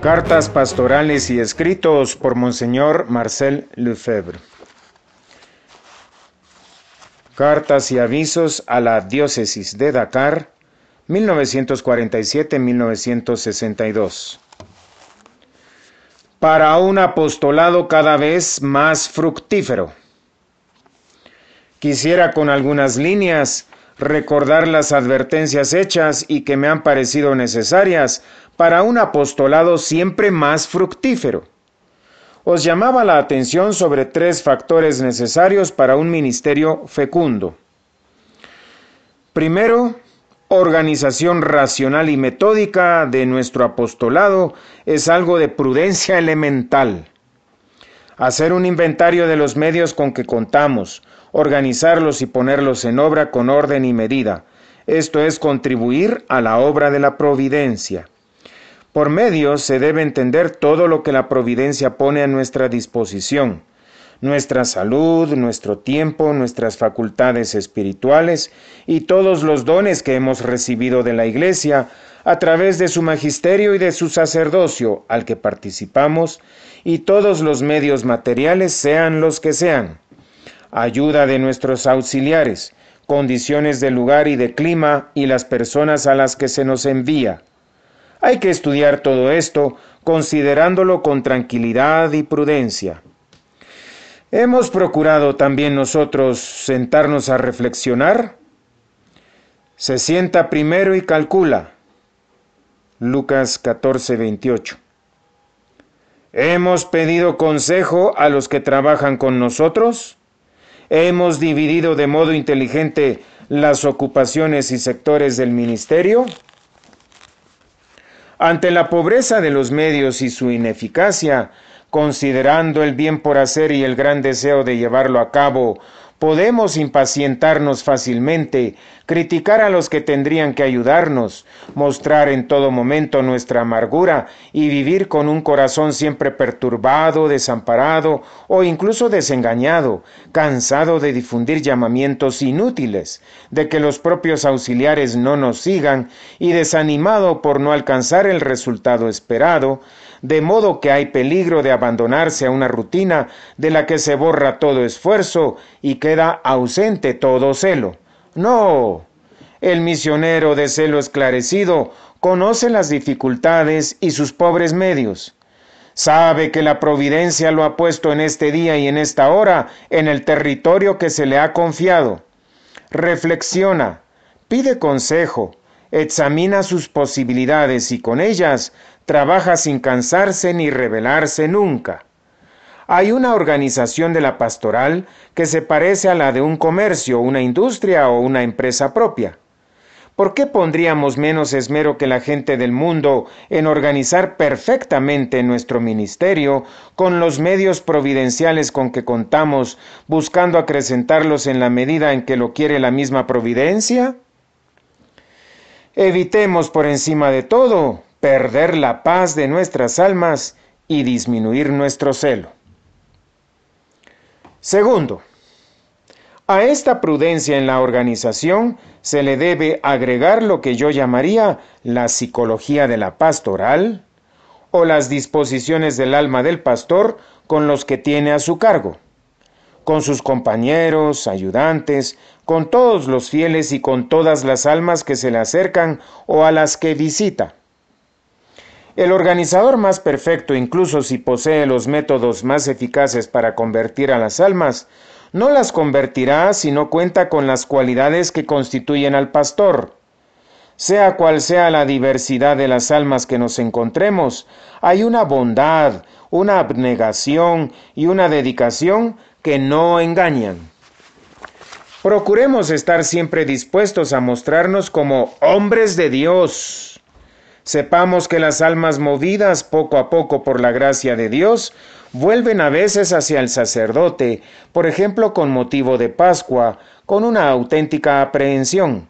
Cartas pastorales y escritos por Monseñor Marcel Lefebvre. Cartas y avisos a la Diócesis de Dakar, 1947-1962 para un apostolado cada vez más fructífero. Quisiera con algunas líneas recordar las advertencias hechas y que me han parecido necesarias para un apostolado siempre más fructífero. Os llamaba la atención sobre tres factores necesarios para un ministerio fecundo. Primero, organización racional y metódica de nuestro apostolado es algo de prudencia elemental. Hacer un inventario de los medios con que contamos, organizarlos y ponerlos en obra con orden y medida. Esto es contribuir a la obra de la providencia. Por medio se debe entender todo lo que la providencia pone a nuestra disposición nuestra salud, nuestro tiempo, nuestras facultades espirituales y todos los dones que hemos recibido de la Iglesia a través de su magisterio y de su sacerdocio al que participamos y todos los medios materiales sean los que sean. Ayuda de nuestros auxiliares, condiciones de lugar y de clima y las personas a las que se nos envía. Hay que estudiar todo esto considerándolo con tranquilidad y prudencia. Hemos procurado también nosotros sentarnos a reflexionar. Se sienta primero y calcula. Lucas 14, 28. Hemos pedido consejo a los que trabajan con nosotros. Hemos dividido de modo inteligente las ocupaciones y sectores del ministerio. Ante la pobreza de los medios y su ineficacia, considerando el bien por hacer y el gran deseo de llevarlo a cabo, Podemos impacientarnos fácilmente, criticar a los que tendrían que ayudarnos, mostrar en todo momento nuestra amargura y vivir con un corazón siempre perturbado, desamparado o incluso desengañado, cansado de difundir llamamientos inútiles, de que los propios auxiliares no nos sigan y desanimado por no alcanzar el resultado esperado, de modo que hay peligro de abandonarse a una rutina de la que se borra todo esfuerzo y queda ausente todo celo. No. El misionero de celo esclarecido conoce las dificultades y sus pobres medios. Sabe que la providencia lo ha puesto en este día y en esta hora en el territorio que se le ha confiado. Reflexiona, pide consejo, examina sus posibilidades y con ellas trabaja sin cansarse ni rebelarse nunca. Hay una organización de la pastoral que se parece a la de un comercio, una industria o una empresa propia. ¿Por qué pondríamos menos esmero que la gente del mundo en organizar perfectamente nuestro ministerio con los medios providenciales con que contamos, buscando acrecentarlos en la medida en que lo quiere la misma providencia? Evitemos por encima de todo perder la paz de nuestras almas y disminuir nuestro celo. Segundo, a esta prudencia en la organización se le debe agregar lo que yo llamaría la psicología de la pastoral o las disposiciones del alma del pastor con los que tiene a su cargo con sus compañeros, ayudantes, con todos los fieles y con todas las almas que se le acercan o a las que visita. El organizador más perfecto, incluso si posee los métodos más eficaces para convertir a las almas, no las convertirá si no cuenta con las cualidades que constituyen al pastor. Sea cual sea la diversidad de las almas que nos encontremos, hay una bondad, una abnegación y una dedicación que no engañan. Procuremos estar siempre dispuestos a mostrarnos como hombres de Dios. Sepamos que las almas movidas poco a poco por la gracia de Dios vuelven a veces hacia el sacerdote, por ejemplo con motivo de Pascua, con una auténtica aprehensión.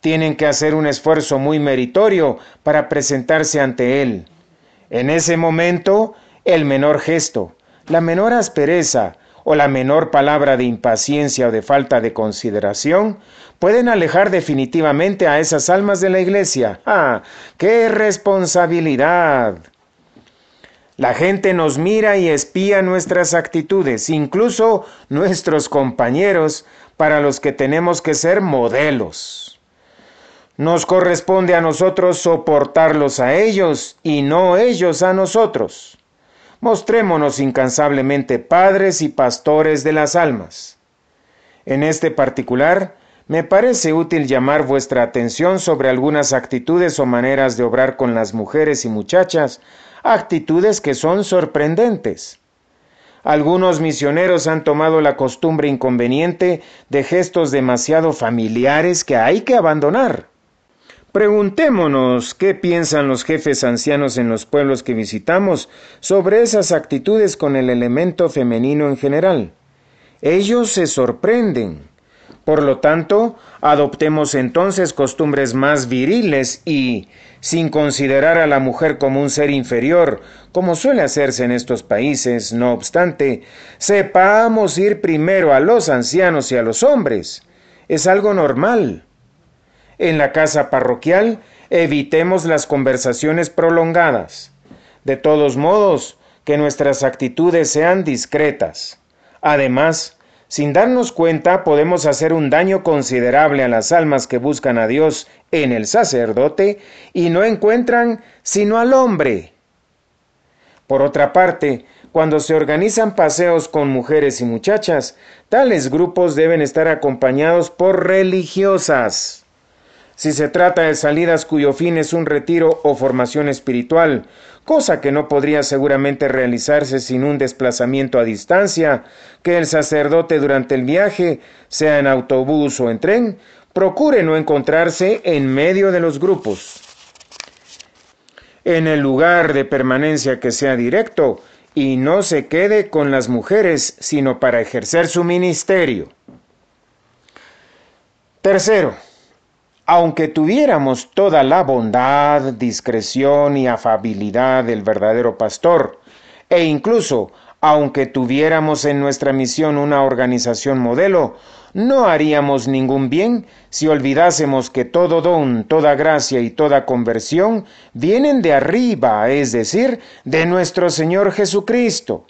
Tienen que hacer un esfuerzo muy meritorio para presentarse ante él. En ese momento, el menor gesto, la menor aspereza, o la menor palabra de impaciencia o de falta de consideración pueden alejar definitivamente a esas almas de la iglesia. ¡Ah! ¡Qué responsabilidad! La gente nos mira y espía nuestras actitudes, incluso nuestros compañeros, para los que tenemos que ser modelos. Nos corresponde a nosotros soportarlos a ellos y no ellos a nosotros mostrémonos incansablemente padres y pastores de las almas. En este particular, me parece útil llamar vuestra atención sobre algunas actitudes o maneras de obrar con las mujeres y muchachas, actitudes que son sorprendentes. Algunos misioneros han tomado la costumbre inconveniente de gestos demasiado familiares que hay que abandonar. Preguntémonos qué piensan los jefes ancianos en los pueblos que visitamos sobre esas actitudes con el elemento femenino en general. Ellos se sorprenden. Por lo tanto, adoptemos entonces costumbres más viriles y, sin considerar a la mujer como un ser inferior, como suele hacerse en estos países, no obstante, sepamos ir primero a los ancianos y a los hombres. Es algo normal en la casa parroquial, evitemos las conversaciones prolongadas. De todos modos, que nuestras actitudes sean discretas. Además, sin darnos cuenta podemos hacer un daño considerable a las almas que buscan a Dios en el sacerdote y no encuentran sino al hombre. Por otra parte, cuando se organizan paseos con mujeres y muchachas, tales grupos deben estar acompañados por religiosas si se trata de salidas cuyo fin es un retiro o formación espiritual, cosa que no podría seguramente realizarse sin un desplazamiento a distancia, que el sacerdote durante el viaje, sea en autobús o en tren, procure no encontrarse en medio de los grupos. En el lugar de permanencia que sea directo, y no se quede con las mujeres, sino para ejercer su ministerio. Tercero, aunque tuviéramos toda la bondad, discreción y afabilidad del verdadero pastor, e incluso aunque tuviéramos en nuestra misión una organización modelo, no haríamos ningún bien si olvidásemos que todo don, toda gracia y toda conversión vienen de arriba, es decir, de nuestro Señor Jesucristo.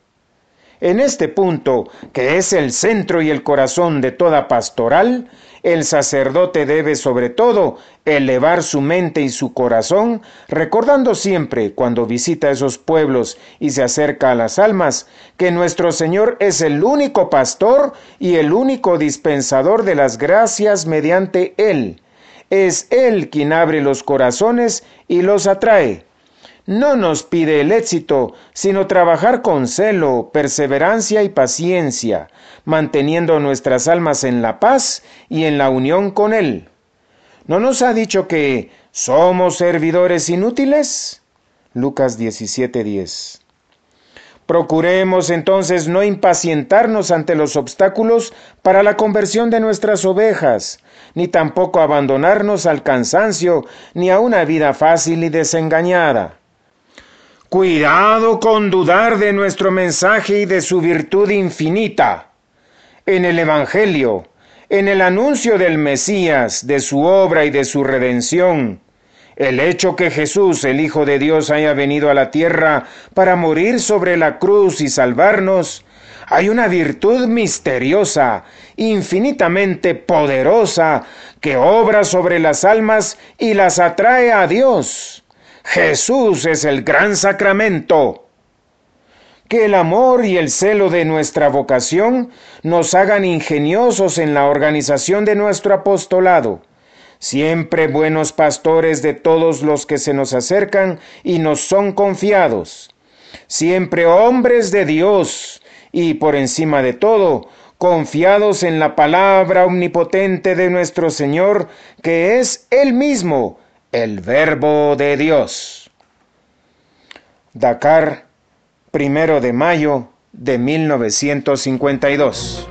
En este punto, que es el centro y el corazón de toda pastoral, el sacerdote debe sobre todo elevar su mente y su corazón, recordando siempre, cuando visita esos pueblos y se acerca a las almas, que nuestro Señor es el único pastor y el único dispensador de las gracias mediante Él. Es Él quien abre los corazones y los atrae no nos pide el éxito, sino trabajar con celo, perseverancia y paciencia, manteniendo nuestras almas en la paz y en la unión con Él. ¿No nos ha dicho que somos servidores inútiles? Lucas 17:10. Procuremos entonces no impacientarnos ante los obstáculos para la conversión de nuestras ovejas, ni tampoco abandonarnos al cansancio ni a una vida fácil y desengañada. Cuidado con dudar de nuestro mensaje y de su virtud infinita. En el Evangelio, en el anuncio del Mesías, de su obra y de su redención, el hecho que Jesús, el Hijo de Dios, haya venido a la tierra para morir sobre la cruz y salvarnos, hay una virtud misteriosa, infinitamente poderosa, que obra sobre las almas y las atrae a Dios. Jesús es el gran sacramento. Que el amor y el celo de nuestra vocación nos hagan ingeniosos en la organización de nuestro apostolado, siempre buenos pastores de todos los que se nos acercan y nos son confiados, siempre hombres de Dios y, por encima de todo, confiados en la palabra omnipotente de nuestro Señor, que es Él mismo, el Verbo de Dios. Dakar, primero de mayo de 1952.